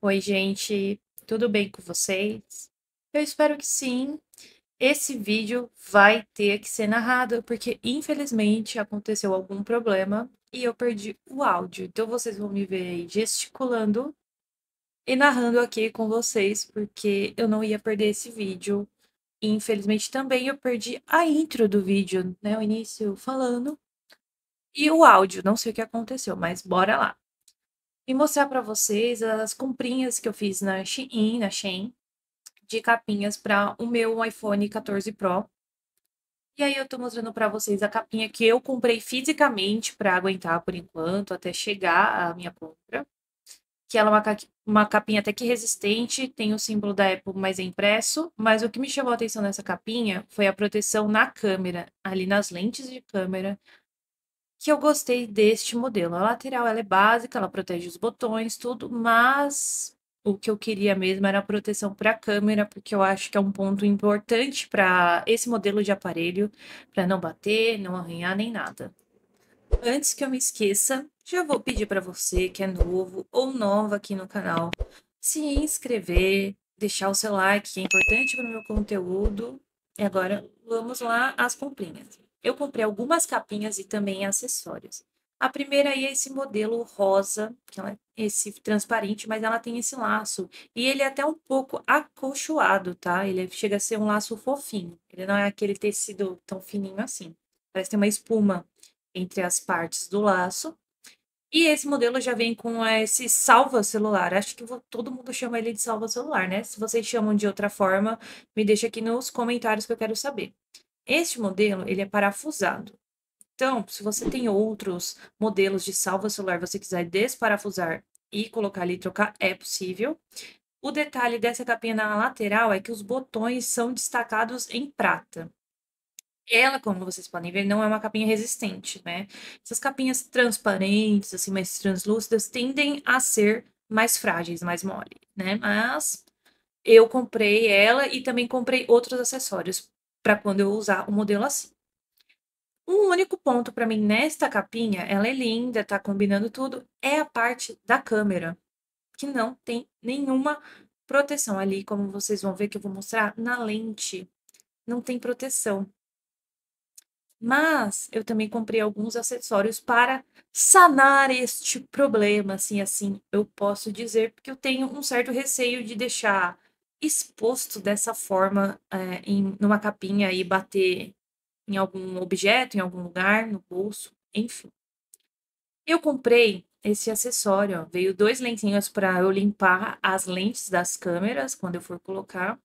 Oi, gente, tudo bem com vocês? Eu espero que sim. Esse vídeo vai ter que ser narrado, porque infelizmente aconteceu algum problema e eu perdi o áudio. Então vocês vão me ver gesticulando e narrando aqui com vocês, porque eu não ia perder esse vídeo. E infelizmente também eu perdi a intro do vídeo, né? O início falando e o áudio, não sei o que aconteceu, mas bora lá. E mostrar para vocês as comprinhas que eu fiz na Shein, na Shein, de capinhas para o meu iPhone 14 Pro. E aí eu tô mostrando para vocês a capinha que eu comprei fisicamente para aguentar por enquanto, até chegar a minha compra que ela é uma, uma capinha até que resistente, tem o símbolo da Apple, mas é impresso. Mas o que me chamou a atenção nessa capinha foi a proteção na câmera, ali nas lentes de câmera, que eu gostei deste modelo. A lateral ela é básica, ela protege os botões, tudo, mas o que eu queria mesmo era a proteção para a câmera, porque eu acho que é um ponto importante para esse modelo de aparelho, para não bater, não arranhar nem nada. Antes que eu me esqueça, já vou pedir para você que é novo ou nova aqui no canal se inscrever, deixar o seu like, que é importante para o meu conteúdo. E agora vamos lá às comprinhas. Eu comprei algumas capinhas e também acessórios. A primeira aí é esse modelo rosa, que é esse transparente, mas ela tem esse laço. E ele é até um pouco acolchoado, tá? Ele chega a ser um laço fofinho. Ele não é aquele tecido tão fininho assim. Parece ter uma espuma entre as partes do laço. E esse modelo já vem com esse salva celular. Acho que todo mundo chama ele de salva celular, né? Se vocês chamam de outra forma, me deixa aqui nos comentários que eu quero saber. Este modelo, ele é parafusado. Então, se você tem outros modelos de salva celular, você quiser desparafusar e colocar ali e trocar, é possível. O detalhe dessa capinha na lateral é que os botões são destacados em prata ela, como vocês podem ver, não é uma capinha resistente, né? Essas capinhas transparentes, assim, mais translúcidas, tendem a ser mais frágeis, mais mole, né? Mas eu comprei ela e também comprei outros acessórios para quando eu usar o um modelo assim. Um único ponto para mim nesta capinha, ela é linda, tá combinando tudo, é a parte da câmera, que não tem nenhuma proteção ali, como vocês vão ver que eu vou mostrar na lente. Não tem proteção. Mas eu também comprei alguns acessórios para sanar este problema, assim, assim, eu posso dizer, porque eu tenho um certo receio de deixar exposto dessa forma é, em numa capinha e bater em algum objeto, em algum lugar, no bolso, enfim. Eu comprei esse acessório, ó, veio dois lencinhos para eu limpar as lentes das câmeras quando eu for colocar,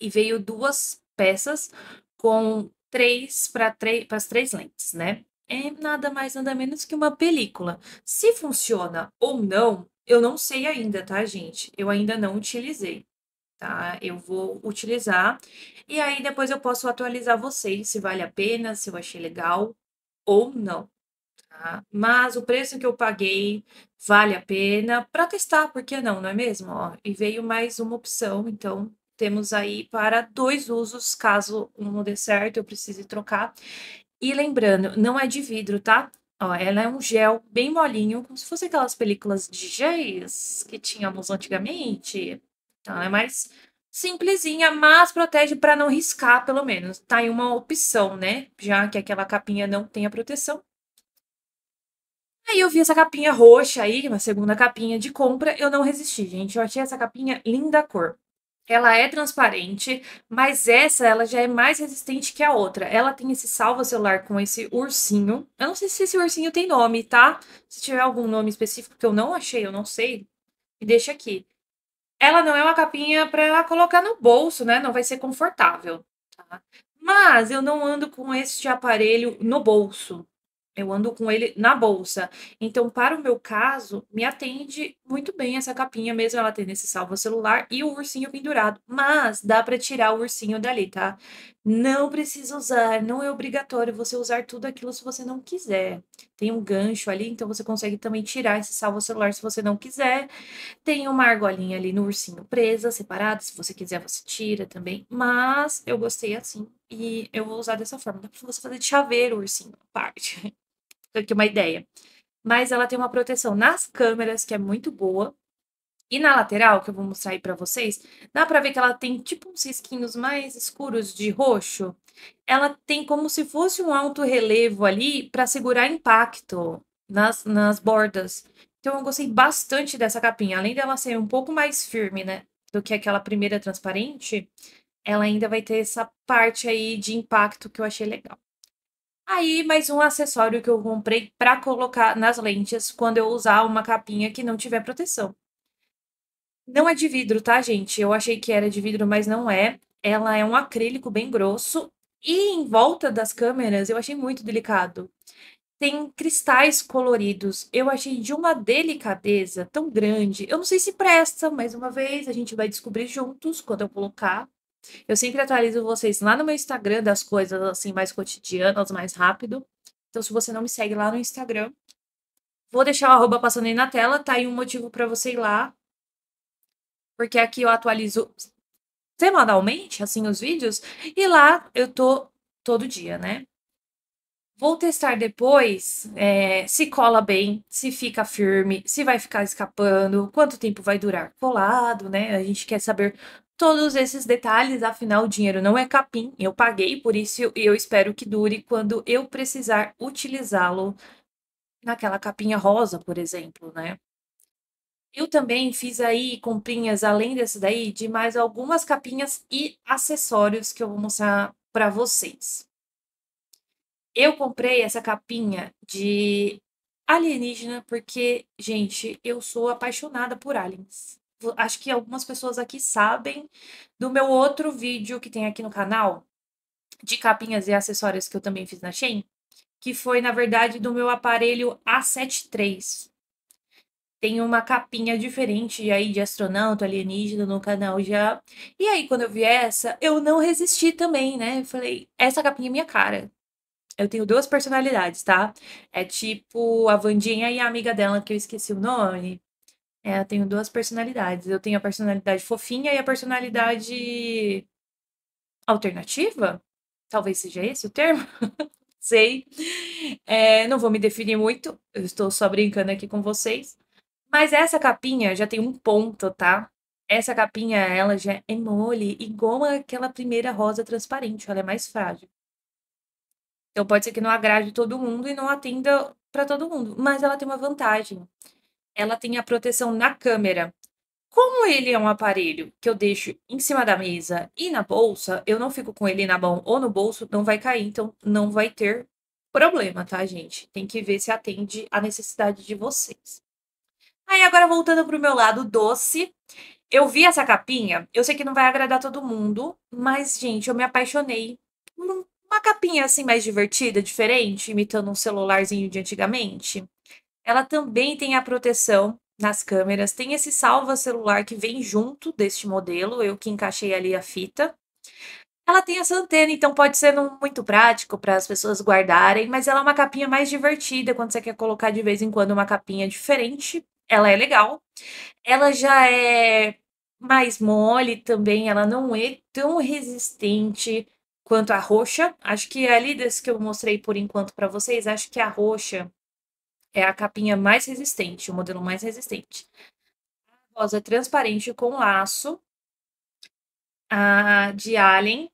e veio duas peças com três para as três lentes, né? É nada mais, nada menos que uma película. Se funciona ou não, eu não sei ainda, tá, gente? Eu ainda não utilizei, tá? Eu vou utilizar e aí depois eu posso atualizar vocês se vale a pena, se eu achei legal ou não. Tá? Mas o preço que eu paguei vale a pena para testar, por que não, não é mesmo? Ó, e veio mais uma opção, então temos aí para dois usos, caso um dê certo, eu precise trocar. E lembrando, não é de vidro, tá? Ó, ela é um gel bem molinho, como se fosse aquelas películas de géis que tínhamos antigamente. Então, ela é mais simplesinha, mas protege para não riscar, pelo menos. Tá em uma opção, né? Já que aquela capinha não tem a proteção. Aí eu vi essa capinha roxa aí, uma segunda capinha de compra, eu não resisti, gente. Eu achei essa capinha linda cor ela é transparente, mas essa ela já é mais resistente que a outra. Ela tem esse salva celular com esse ursinho. Eu não sei se esse ursinho tem nome, tá? Se tiver algum nome específico que eu não achei, eu não sei, me deixa aqui. Ela não é uma capinha para colocar no bolso, né? Não vai ser confortável, tá? Mas eu não ando com este aparelho no bolso. Eu ando com ele na bolsa. Então, para o meu caso, me atende muito bem essa capinha, mesmo ela tendo esse salvo celular e o ursinho pendurado. Mas dá para tirar o ursinho dali, tá? Não precisa usar, não é obrigatório você usar tudo aquilo se você não quiser. Tem um gancho ali, então você consegue também tirar esse salvo celular se você não quiser. Tem uma argolinha ali no ursinho presa, separada, se você quiser você tira também. Mas eu gostei assim e eu vou usar dessa forma. Dá pra você fazer de chaveiro o ursinho, parte. aqui uma ideia. Mas ela tem uma proteção nas câmeras, que é muito boa. E na lateral, que eu vou mostrar aí pra vocês, dá pra ver que ela tem tipo uns risquinhos mais escuros de roxo. Ela tem como se fosse um alto relevo ali para segurar impacto nas, nas bordas. Então eu gostei bastante dessa capinha. Além dela ser um pouco mais firme, né, do que aquela primeira transparente, ela ainda vai ter essa parte aí de impacto que eu achei legal. Aí, mais um acessório que eu comprei para colocar nas lentes quando eu usar uma capinha que não tiver proteção. Não é de vidro, tá, gente? Eu achei que era de vidro, mas não é. Ela é um acrílico bem grosso e em volta das câmeras eu achei muito delicado. Tem cristais coloridos. Eu achei de uma delicadeza tão grande. Eu não sei se presta, mais uma vez, a gente vai descobrir juntos quando eu colocar. Eu sempre atualizo vocês lá no meu Instagram das coisas assim mais cotidianas, mais rápido. Então, se você não me segue lá no Instagram, vou deixar o arroba passando aí na tela, tá aí um motivo para você ir lá. Porque aqui eu atualizo semanalmente, assim, os vídeos, e lá eu tô todo dia, né? Vou testar depois é, se cola bem, se fica firme, se vai ficar escapando, quanto tempo vai durar colado, né? A gente quer saber todos esses detalhes, afinal o dinheiro não é capim, eu paguei por isso e eu espero que dure quando eu precisar utilizá-lo naquela capinha rosa, por exemplo, né? Eu também fiz aí comprinhas além dessa daí de mais algumas capinhas e acessórios que eu vou mostrar para vocês. Eu comprei essa capinha de alienígena porque, gente, eu sou apaixonada por aliens acho que algumas pessoas aqui sabem do meu outro vídeo que tem aqui no canal, de capinhas e acessórios que eu também fiz na Shein, que foi, na verdade, do meu aparelho A73. Tem uma capinha diferente aí de astronauta, alienígena no canal já. E aí, quando eu vi essa, eu não resisti também, né? Eu falei, essa capinha é minha cara. Eu tenho duas personalidades, tá? É tipo a Vandinha e a amiga dela, que eu esqueci o nome. É, eu tenho duas personalidades. Eu tenho a personalidade fofinha e a personalidade alternativa. Talvez seja esse o termo. Sei. É, não vou me definir muito. Eu estou só brincando aqui com vocês. Mas essa capinha já tem um ponto, tá? Essa capinha, ela já é mole, igual aquela primeira rosa transparente, ela é mais frágil. Então pode ser que não agrade todo mundo e não atenda para todo mundo, mas ela tem uma vantagem ela tem a proteção na câmera. Como ele é um aparelho que eu deixo em cima da mesa e na bolsa, eu não fico com ele na mão ou no bolso, não vai cair, então não vai ter problema, tá, gente? Tem que ver se atende à necessidade de vocês. Aí agora voltando pro meu lado doce, eu vi essa capinha, eu sei que não vai agradar todo mundo, mas gente, eu me apaixonei. Uma capinha assim mais divertida, diferente, imitando um celularzinho de antigamente ela também tem a proteção nas câmeras, tem esse salva celular que vem junto deste modelo, eu que encaixei ali a fita. Ela tem essa antena, então pode ser não muito prático para as pessoas guardarem, mas ela é uma capinha mais divertida quando você quer colocar de vez em quando uma capinha diferente. Ela é legal. Ela já é mais mole também, ela não é tão resistente quanto a roxa. Acho que é ali das que eu mostrei por enquanto para vocês, acho que a roxa é a capinha mais resistente, o modelo mais resistente. A rosa é transparente com laço, a de Allen.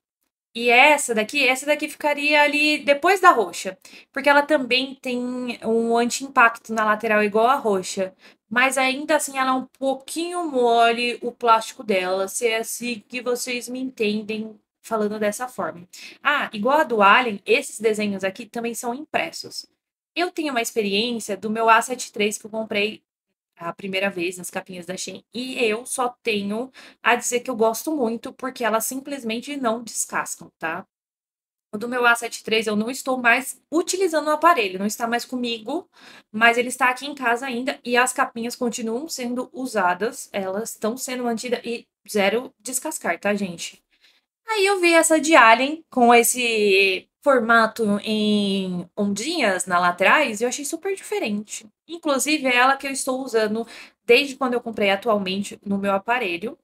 E essa daqui, essa daqui ficaria ali depois da roxa, porque ela também tem um anti-impacto na lateral igual a roxa, mas ainda assim ela é um pouquinho mole o plástico dela, se é assim que vocês me entendem falando dessa forma. Ah, igual a do Alien, esses desenhos aqui também são impressos. Eu tenho uma experiência do meu A73 que eu comprei a primeira vez nas capinhas da Shein e eu só tenho a dizer que eu gosto muito porque elas simplesmente não descascam, tá? O do meu A73 eu não estou mais utilizando o aparelho, não está mais comigo, mas ele está aqui em casa ainda e as capinhas continuam sendo usadas, elas estão sendo mantidas e zero descascar, tá, gente? Aí eu vi essa de Alien com esse formato em ondinhas na laterais eu achei super diferente. Inclusive, é ela que eu estou usando desde quando eu comprei atualmente no meu aparelho.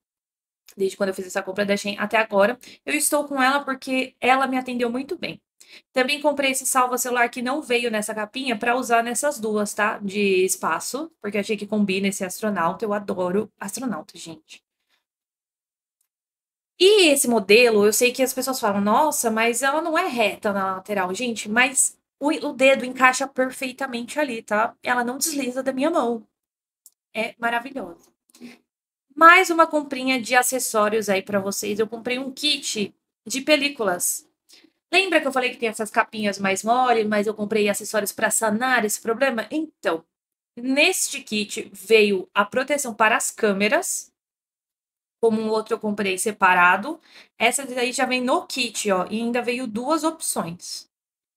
Desde quando eu fiz essa compra da Shein até agora. Eu estou com ela porque ela me atendeu muito bem. Também comprei esse salva celular que não veio nessa capinha para usar nessas duas, tá? De espaço, porque achei que combina esse astronauta. Eu adoro astronauta, gente. E esse modelo, eu sei que as pessoas falam, nossa, mas ela não é reta na lateral. Gente, mas o, o dedo encaixa perfeitamente ali, tá? Ela não uhum. desliza da minha mão. É maravilhosa. Mais uma comprinha de acessórios aí para vocês. Eu comprei um kit de películas. Lembra que eu falei que tem essas capinhas mais mole mas eu comprei acessórios para sanar esse problema? Então, neste kit veio a proteção para as câmeras, como um outro eu comprei separado. Essa daí já vem no kit, ó, e ainda veio duas opções.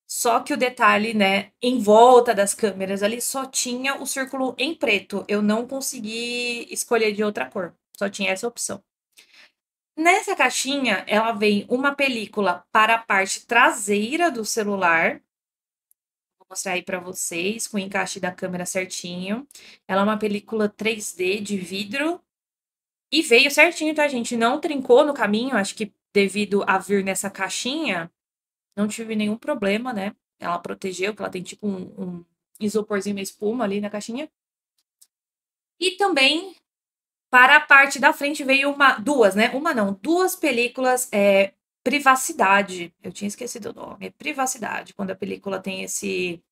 Só que o detalhe, né, em volta das câmeras ali só tinha o círculo em preto. Eu não consegui escolher de outra cor. Só tinha essa opção. Nessa caixinha, ela vem uma película para a parte traseira do celular. Vou mostrar aí para vocês com o encaixe da câmera certinho. Ela é uma película 3D de vidro e veio certinho, tá, gente? Não trincou no caminho, acho que devido a vir nessa caixinha, não tive nenhum problema, né? Ela protegeu, que ela tem tipo um, um isoporzinho uma espuma ali na caixinha. E também para a parte da frente veio uma, duas, né? Uma não, duas películas é, privacidade. Eu tinha esquecido o nome, é privacidade. Quando a película tem esse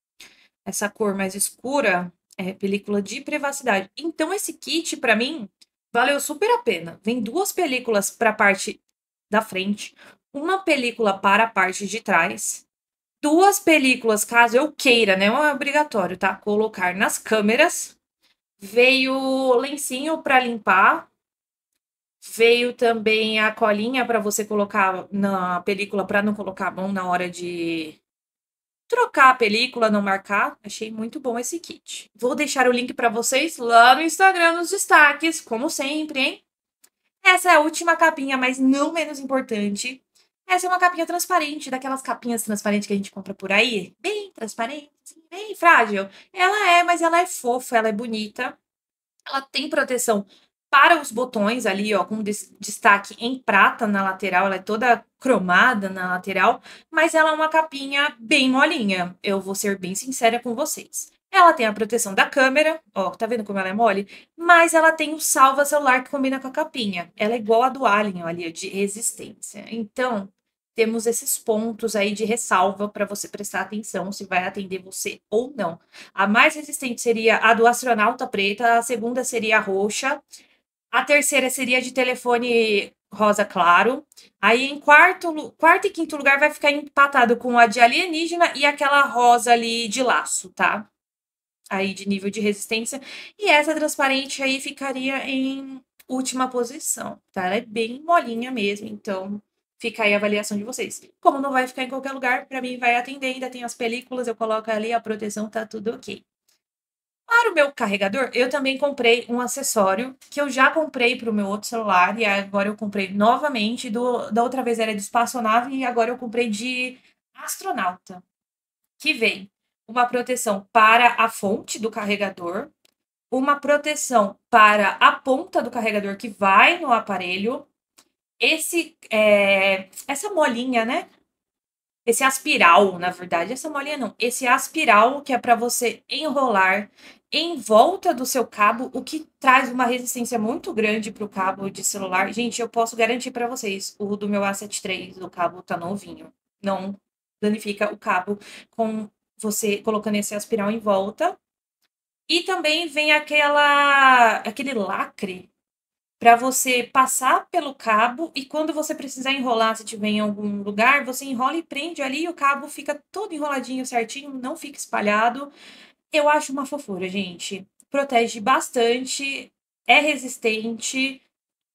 essa cor mais escura, é película de privacidade. Então esse kit para mim Valeu super a pena. Vem duas películas para a parte da frente, uma película para a parte de trás, duas películas caso eu queira, né? Não é obrigatório, tá? Colocar nas câmeras. Veio lencinho para limpar. Veio também a colinha para você colocar na película para não colocar a mão na hora de trocar a película, não marcar. Achei muito bom esse kit. Vou deixar o link para vocês lá no Instagram nos destaques, como sempre, hein? Essa é a última capinha, mas não menos importante. Essa é uma capinha transparente, daquelas capinhas transparentes que a gente compra por aí, bem transparente, bem frágil. Ela é, mas ela é fofa, ela é bonita. Ela tem proteção para os botões ali, ó, com destaque em prata na lateral, ela é toda cromada na lateral, mas ela é uma capinha bem molinha. Eu vou ser bem sincera com vocês. Ela tem a proteção da câmera, ó, tá vendo como ela é mole? Mas ela tem o um salva celular que combina com a capinha. Ela é igual a do Alien, de resistência. Então, temos esses pontos aí de ressalva para você prestar atenção se vai atender você ou não. A mais resistente seria a do astronauta preta, a segunda seria a roxa, a terceira seria de telefone rosa claro. Aí em quarto, quarto e quinto lugar vai ficar empatado com a de alienígena e aquela rosa ali de laço, tá? Aí de nível de resistência. E essa transparente aí ficaria em última posição, tá? Ela é bem molinha mesmo, então fica aí a avaliação de vocês. Como não vai ficar em qualquer lugar, para mim vai atender, ainda tem as películas, eu coloco ali a proteção, tá tudo ok. Para o meu carregador, eu também comprei um acessório que eu já comprei para o meu outro celular e agora eu comprei novamente. Do, da outra vez era de espaçonave e agora eu comprei de astronauta, que vem uma proteção para a fonte do carregador, uma proteção para a ponta do carregador que vai no aparelho, esse é, essa molinha, né? Esse aspiral, na verdade, essa molinha não, esse aspiral que é para você enrolar em volta do seu cabo, o que traz uma resistência muito grande para o cabo de celular. Gente, eu posso garantir para vocês, o do meu A73, do cabo tá novinho. Não danifica o cabo com você colocando esse aspiral em volta. E também vem aquela aquele lacre para você passar pelo cabo e quando você precisar enrolar, se tiver em algum lugar, você enrola e prende ali e o cabo fica todo enroladinho certinho, não fica espalhado. Eu acho uma fofura, gente. Protege bastante, é resistente.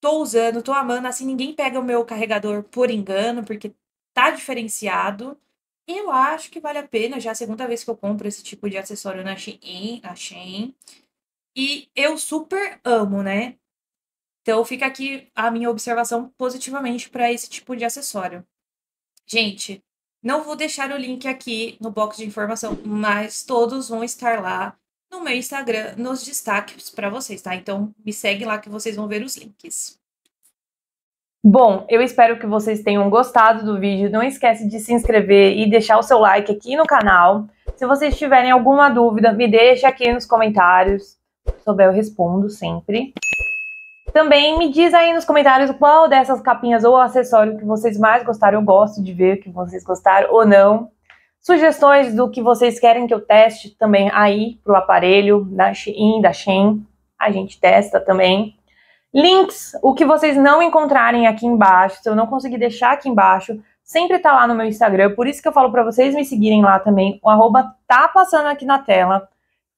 Tô usando, tô amando. Assim, ninguém pega o meu carregador por engano, porque tá diferenciado. Eu acho que vale a pena. Já é a segunda vez que eu compro esse tipo de acessório na Shein. Na Shein. E eu super amo, né? Então fica aqui a minha observação positivamente para esse tipo de acessório. Gente, não vou deixar o link aqui no box de informação, mas todos vão estar lá no meu Instagram, nos destaques para vocês, tá? Então me segue lá que vocês vão ver os links. Bom, eu espero que vocês tenham gostado do vídeo. Não esquece de se inscrever e deixar o seu like aqui no canal. Se vocês tiverem alguma dúvida, me deixe aqui nos comentários. Se souber, eu respondo sempre. Também me diz aí nos comentários qual dessas capinhas ou acessório que vocês mais gostaram. Eu gosto de ver que vocês gostaram ou não. Sugestões do que vocês querem que eu teste também aí pro aparelho da Shein, da Shein. A gente testa também. Links, o que vocês não encontrarem aqui embaixo, se eu não conseguir deixar aqui embaixo, sempre tá lá no meu Instagram, por isso que eu falo para vocês me seguirem lá também. O arroba tá passando aqui na tela.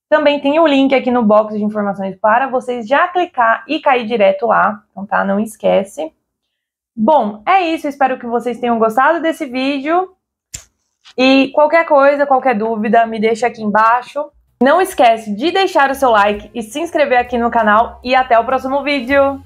Também tem o link aqui no box de informações para vocês já clicar e cair direto lá. Então, tá? Não esquece. Bom, é isso. Espero que vocês tenham gostado desse vídeo. E qualquer coisa, qualquer dúvida, me deixa aqui embaixo. Não esquece de deixar o seu like e se inscrever aqui no canal. E até o próximo vídeo!